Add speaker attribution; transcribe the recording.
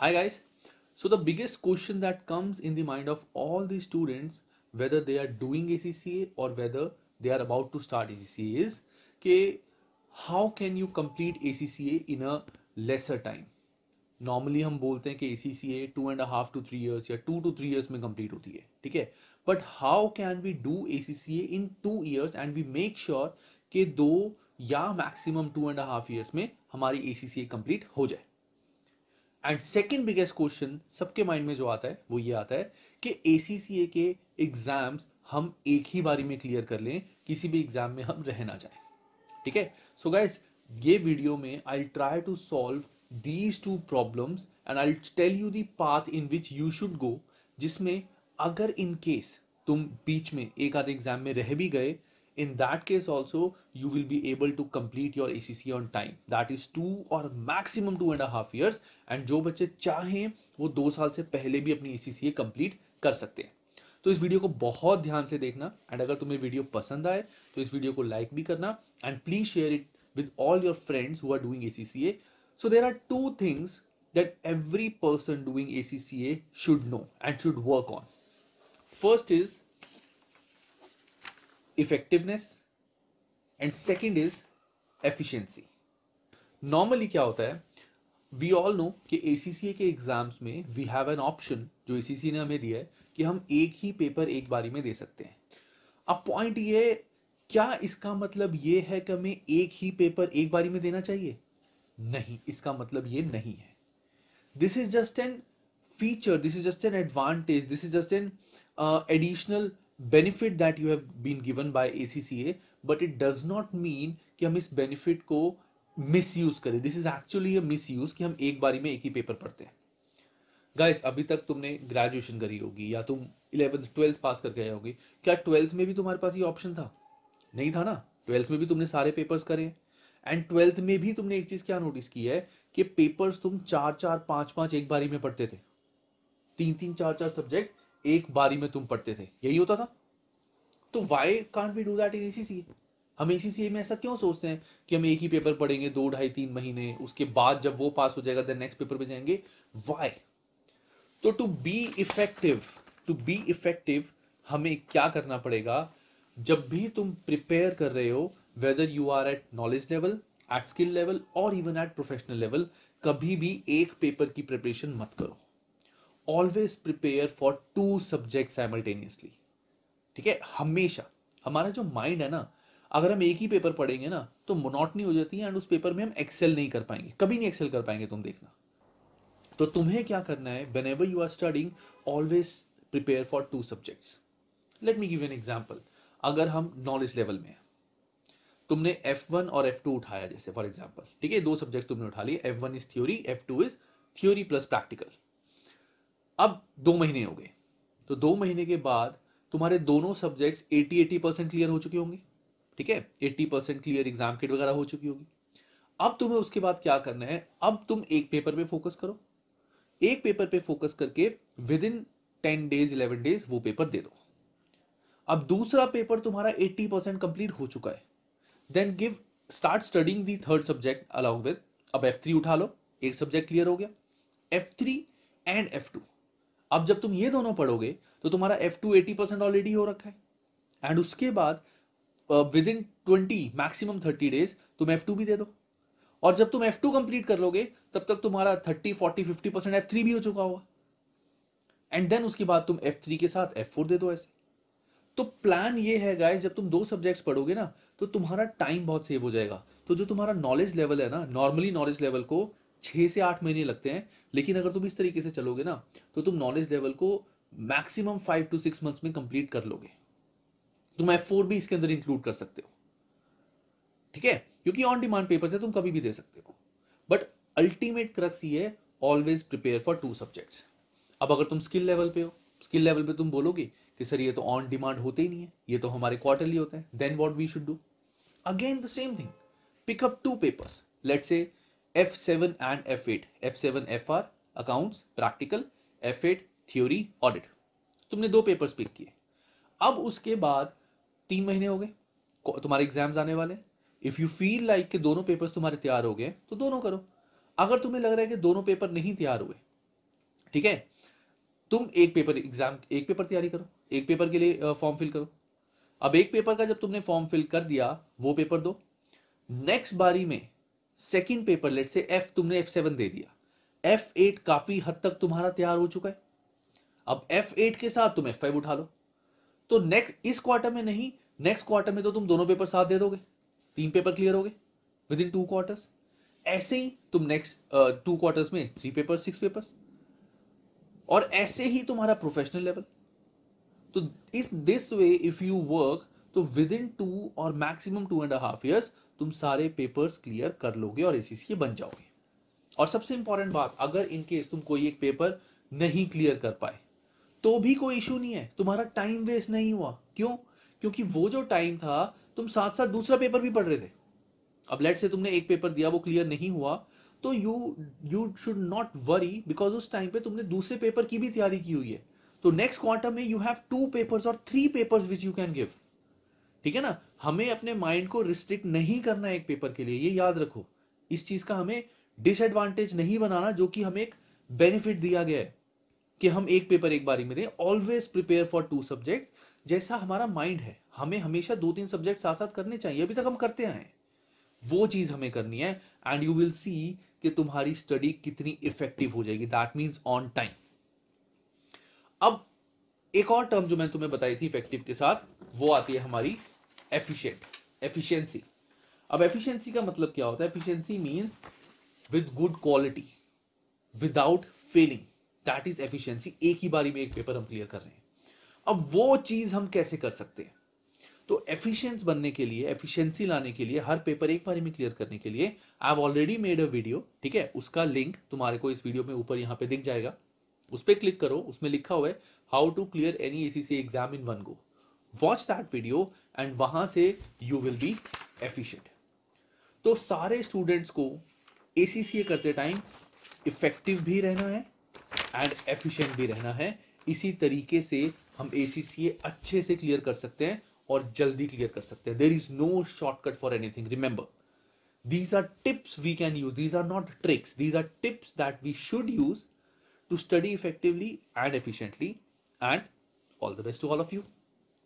Speaker 1: Hi guys. So the biggest question that comes in the mind of all the students whether they are doing ACCA or whether they are about to start ACCA is कि how can you complete ACCA in a lesser time? normally हम बोलते हैं कि A C C A two and half to three years या two to three years में complete होती है ठीक है but how can we do A C C A in two years and we make sure कि दो या maximum two and half years में हमारी ए कंप्लीट हो जाए एंड सेकेंड बिगेस्ट क्वेश्चन सबके माइंड में जो आता है वो ये आता है कि ए के एग्जाम्स हम एक ही बारी में क्लियर कर लें किसी भी एग्जाम में हम रहना चाहें ठीक है सो गाइस ये वीडियो में I try to solve these two problems and I tell you the path in which you should go जिसमें अगर इन केस तुम बीच में एक आधे एग्जाम में रह भी गए in that case also you will be able to complete your ACC on time that is two or maximum two and a half years and jo बच्चे chahe wo do saal se pehle bhi apni acc complete kar sakte hain तो इस video को बहुत ध्यान से देखना and अगर तुम्हें वीडियो पसंद आए तो इस वीडियो को लाइक भी करना and please share it with all your friends who are doing ACCA so there are two things that every person doing ACCA should know and should work on first is effectiveness and second is efficiency normally क्या होता है we all know कि ए के exams में we have an option जो ए ने हमें दिया है कि हम एक ही पेपर एक बारी में दे सकते हैं अब पॉइंट ये क्या इसका मतलब ये है कि हमें एक ही पेपर एक बारी में देना चाहिए नहीं इसका मतलब ये नहीं है this is just an feature this is just an advantage this is just an additional benefit that you have been given by ACCA but it does not mean कि हम इस बेनिफिट को मिस यूज करें this is actually a misuse कि हम एक बारी में एक ही पेपर पढ़ते हैं गाइस अभी तक तुमने ग्रेजुएशन करी होगी या तुम इलेवेंथ ट्वेल्थ पास करके आए होगी क्या ट्वेल्थ में भी तुम्हारे पास ये ऑप्शन था नहीं था ना ट्वेल्थ में भी तुमने सारे पेपर्स करे एंड ट्वेल्थ में भी तुमने एक चीज क्या नोटिस की है कि पेपर्स तुम चार चार पांच पांच एक बारी में पढ़ते थे तीन तीन चार चार सब्जेक्ट एक बारी में तुम पढ़ते थे यही होता था तो why can we do that in ई हम ए में ऐसा क्यों सोचते हैं कि हम एक ही पेपर पढ़ेंगे दो ढाई तीन महीने उसके बाद जब वो पास हो जाएगा देन नेक्स्ट पेपर पे जाएंगे वाई तो to be effective to be effective हमें क्या करना पड़ेगा जब भी तुम प्रिपेयर कर रहे हो whether you are at knowledge level at skill level और इवन एट प्रोफेशनल लेवल कभी भी एक पेपर की प्रिपरेशन मत करो always prepare for two subject simultaneously ठीक है हमेशा हमारा जो माइंड है ना अगर हम एक ही पेपर पढ़ेंगे ना तो मोनोटनी हो जाती है एंड उस पेपर में हम एक्सेल नहीं कर पाएंगे कभी नहीं एक्सेल कर पाएंगे तुम देखना तो तुम्हें क्या करना है whenever you are studying always prepare for two subjects let me give an example अगर हम नॉलेज लेवल में तुमने एफ वन और एफ टू उठाया जैसे फॉर एग्जाम्पल ठीक है दो सब्जेक्ट तुमने उठा लिए F one is theory F two is theory plus practical अब दो महीने हो गए तो दो महीने के बाद तुम्हारे दोनों सब्जेक्ट्स 80 80 परसेंट क्लियर हो चुके होंगे ठीक है 80 परसेंट क्लियर एग्जाम किट वगैरह हो चुकी होगी अब तुम्हें उसके बाद क्या करना है अब तुम एक पेपर पे फोकस करो एक पेपर पे फोकस करके within ten days eleven days वो पेपर दे दो अब दूसरा पेपर तुम्हारा एट्टी परसेंट कंप्लीट हो चुका है then give start studying the third subject along with अब एफ उठा लो एक सब्जेक्ट क्लियर हो गया F three and F two अब जब तुम ये दोनों पढ़ोगे तो तुम्हारा F two eighty percent already हो रखा है एंड उसके बाद within twenty maximum thirty days तुम एफ टू भी दे दो और जब तुम एफ टू कंप्लीट कर लोगे तब तक तुम्हारा thirty forty fifty percent F three भी हो चुका होगा एंड देन उसके बाद तुम एफ थ्री के साथ एफ फोर दे दो ऐसे तो प्लान ये है गाइस जब तुम दो सब्जेक्ट्स पढ़ोगे ना तो तुम्हारा टाइम बहुत सेव हो जाएगा तो जो तुम्हारा नॉलेज लेवल है ना नॉर्मली नॉलेज लेवल को छः से आठ महीने लगते हैं लेकिन अगर तुम इस तरीके से चलोगे ना तो तुम नॉलेज लेवल को maximum five to six months में कंप्लीट कर लोगे तुम एफ फोर भी इसके अंदर इंक्लूड कर सकते हो ठीक है क्योंकि ऑन डिमांड पेपर से तुम कभी भी दे सकते हो बट अल्टीमेट क्रक्स ये always prepare for two subjects अब अगर तुम स्किल लेवल पे हो स्किल लेवल पे तुम बोलोगे कि सर ये तो ऑन डिमांड होते ही नहीं है ये तो हमारे क्वार्टरली होते हैं then what we should do again the same thing pick up two papers let से F7 and F8. F7 FR accounts practical, F8 theory audit. तुमने दो पेपर्स पिक किए अब उसके बाद तीन महीने हो गए तुम्हारे एग्जाम्स आने वाले इफ़ यू फील लाइक कि दोनों पेपर्स तुम्हारे तैयार हो गए तो दोनों करो अगर तुम्हें लग रहा है कि दोनों पेपर नहीं तैयार हुए ठीक है तुम एक पेपर एग्जाम एक पेपर तैयारी करो एक पेपर के लिए फॉर्म फिल करो अब एक पेपर का जब तुमने फॉर्म फिल कर दिया वो पेपर दो नेक्स्ट बारी में सेकेंड पेपर लेट से एफ तुमने एफ सेवन दे दिया एफ एट काफी हद तक तुम्हारा तैयार हो चुका है अब एफ एट के साथ तुम एफ फाइव उठा लो तो नेक्स्ट इस क्वार्टर में नहीं नेक्स्ट क्वार्टर में तो तुम दोनों पेपर साथ दे दोगे तीन पेपर क्लियर हो गए विद इन टू क्वार्टर्स ऐसे ही तुम नेक्स्ट टू क्वार्टर्स में थ्री पेपर सिक्स पेपर्स और ऐसे ही तुम्हारा प्रोफेशनल लेवल तो इस this way if you work तो विद इन टू और maximum two and half years तुम सारे पेपर्स क्लियर कर लोगे और एस के बन जाओगे और सबसे इंपॉर्टेंट बात अगर इनकेस तुम कोई एक पेपर नहीं क्लियर कर पाए तो भी कोई इशू नहीं है तुम्हारा टाइम वेस्ट नहीं हुआ क्यों क्योंकि वो जो टाइम था तुम साथ साथ दूसरा पेपर भी पढ़ रहे थे अब लेट से तुमने एक पेपर दिया वो क्लियर नहीं हुआ तो you you should not worry because उस टाइम पे तुमने दूसरे पेपर की भी तैयारी की हुई है तो नेक्स्ट क्वार्टर में यू हैव टू पेपर्स और three papers which you can give ठीक है ना हमें अपने माइंड को रिस्ट्रिक्ट नहीं करना एक पेपर के लिए ये याद रखो इस चीज का हमें डिसएडवांटेज नहीं बनाना जो कि हमें एक बेनिफिट दिया गया है कि हम एक पेपर एक बारी में दें always prepare for two subjects जैसा हमारा माइंड है हमें हमेशा दो तीन सब्जेक्ट साथ साथ करने चाहिए अभी तक हम करते आए वो चीज हमें करनी है एंड यू विल सी कि तुम्हारी स्टडी कितनी इफेक्टिव हो जाएगी दैट मीन्स ऑन टाइम अब एक और टर्म जो मैंने तुम्हें बताई थी इफेक्टिव के साथ वो आती है हमारी एफिशिएंट एफिशिएंसी अब एफिशिएंसी का मतलब क्या होता है efficiency means with good quality without failing that is efficiency एक ही बारी में एक पेपर हम क्लियर कर रहे हैं अब वो चीज हम कैसे कर सकते हैं तो एफिशिएंस बनने के लिए एफिशिएंसी लाने के लिए हर पेपर एक बारी में क्लियर करने के लिए I have already made a video ठीक है उसका लिंक तुम्हारे को इस वीडियो में ऊपर यहां पे दिख जाएगा उस पर क्लिक करो उसमें लिखा हुआ है how to clear any A C C exam in one go watch that video and वहां से यू विल बी एफिशिएंट तो सारे स्टूडेंट्स को ए सी सी ए करते टाइम इफेक्टिव भी रहना है एंड एफिशियंट भी रहना है इसी तरीके से हम ए सी सी ए अच्छे से क्लियर कर सकते हैं और जल्दी क्लियर कर सकते हैं there is no shortcut for anything remember these are tips we can use these are not tricks these are tips that we should use to study effectively and efficiently and all the best to all of you.